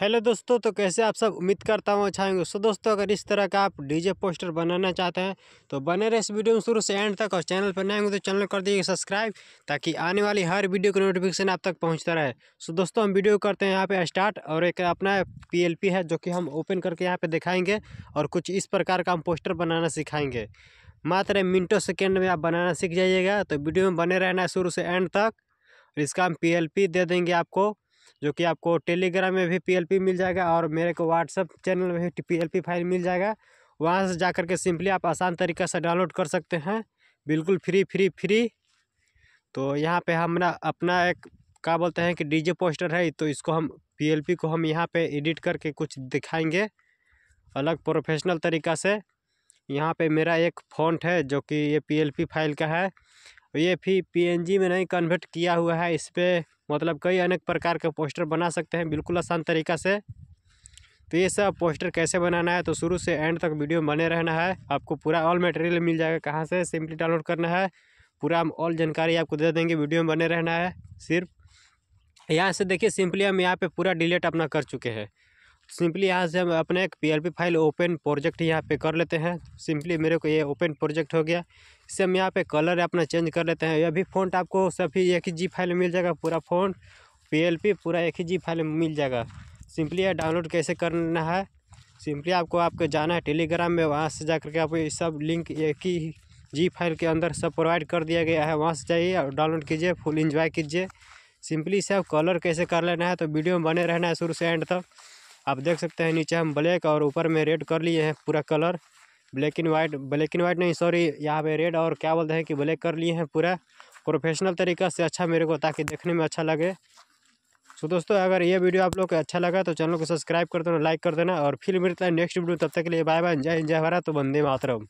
hello दोस्तों तो कैसे आप सब उम्मीद करता हूँ अच्छा होंगे सो दोस्तों अगर इस तरह का आप डीजे पोस्टर बनाना चाहते हैं तो बने रहे इस वीडियो में शुरू से एंड तक और चैनल पर नए होंगे तो चैनल कर दीजिए सब्सक्राइब ताकि आने वाली हर वीडियो की नोटिफिकेशन आप तक पहुँचता रहे सो दोस्तों हम वीडियो करते हैं यहाँ पर स्टार्ट और एक अपना पी है जो कि हम ओपन करके यहाँ पर दिखाएंगे और कुछ इस प्रकार का हम पोस्टर बनाना सिखाएंगे मात्र मिनटों सेकेंड में आप बनाना सीख जाइएगा तो वीडियो में बने रहना शुरू से एंड तक और इसका हम पी दे देंगे आपको जो कि आपको टेलीग्राम में भी पीएलपी मिल जाएगा और मेरे को व्हाट्सअप चैनल में भी पीएलपी फाइल मिल जाएगा वहाँ से जा के सिंपली आप आसान तरीक़े से डाउनलोड कर सकते हैं बिल्कुल फ्री फ्री फ्री तो यहाँ पे हम ना अपना एक क्या बोलते हैं कि डीजे पोस्टर है तो इसको हम पीएलपी को हम यहाँ पे एडिट करके कुछ दिखाएंगे अलग प्रोफेशनल तरीका से यहाँ पे मेरा एक फ़ॉन्ट है जो कि ये पीएलपी फाइल का है ये भी पीएनजी में नहीं कन्वर्ट किया हुआ है इस पर मतलब कई अनेक प्रकार के पोस्टर बना सकते हैं बिल्कुल आसान तरीका से तो ये सब पोस्टर कैसे बनाना है तो शुरू से एंड तक वीडियो बने रहना है आपको पूरा ऑल मटेरियल मिल जाएगा कहाँ से सिंपली डाउनलोड करना है पूरा हम ऑल जानकारी आपको दे देंगे वीडियो में बने रहना है सिर्फ यहाँ से देखिए सिंपली हम यहाँ पे पूरा डिलीट अपना कर चुके हैं सिंपली यहाँ से हम अपने एक पी फाइल ओपन प्रोजेक्ट यहाँ पे कर लेते हैं सिंपली मेरे को ये ओपन प्रोजेक्ट हो गया इससे हम यहाँ पे कलर अपना चेंज कर लेते हैं यह भी फ़ॉन्ट आपको सभी एक ही जी फाइल मिल जाएगा पूरा फ़ॉन्ट पी पूरा एक ही जी फाइल मिल जाएगा सिंपली यह डाउनलोड कैसे करना है सिंपली आपको आपको जाना है टेलीग्राम में वहाँ से जा करके आपको ये सब लिंक एक ही जी फाइल के अंदर सब प्रोवाइड कर दिया गया है वहाँ से जाइए और डाउनलोड कीजिए फुल इंजॉय कीजिए सिंपली सब कलर कैसे कर लेना है तो वीडियो में बने रहना है शुरू से एंड तक आप देख सकते हैं नीचे हम ब्लैक और ऊपर में रेड कर लिए हैं पूरा colour black and white black and white नहीं सॉरी यहाँ पे रेड और क्या बोलते हैं कि ब्लैक कर लिए हैं पूरा प्रोफेशनल तरीका से अच्छा मेरे को ताकि देखने में अच्छा लगे तो दोस्तों अगर ये वीडियो आप लोग को अच्छा लगा तो चैनल को सब्सक्राइब कर देना लाइक कर देना और फिर मिलता है नेक्स्ट वीडियो तब तक के लिए बाय बाय जय जय भारत तो बंदे मातरम